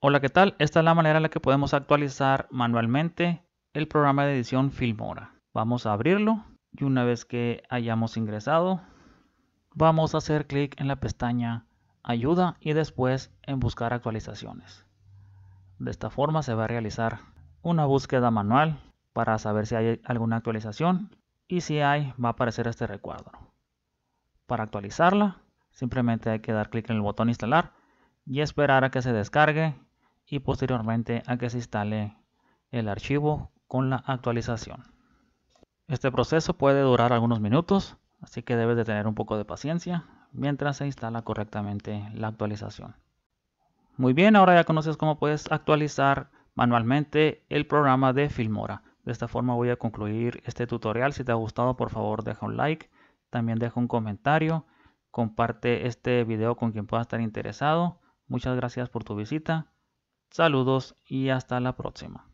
Hola, ¿qué tal? Esta es la manera en la que podemos actualizar manualmente el programa de edición Filmora. Vamos a abrirlo y una vez que hayamos ingresado, vamos a hacer clic en la pestaña Ayuda y después en Buscar actualizaciones. De esta forma se va a realizar una búsqueda manual para saber si hay alguna actualización y si hay va a aparecer este recuadro. Para actualizarla simplemente hay que dar clic en el botón instalar y esperar a que se descargue y posteriormente a que se instale el archivo con la actualización. Este proceso puede durar algunos minutos, así que debes de tener un poco de paciencia mientras se instala correctamente la actualización. Muy bien, ahora ya conoces cómo puedes actualizar manualmente el programa de Filmora. De esta forma voy a concluir este tutorial. Si te ha gustado, por favor deja un like, también deja un comentario, comparte este video con quien pueda estar interesado. Muchas gracias por tu visita. Saludos y hasta la próxima.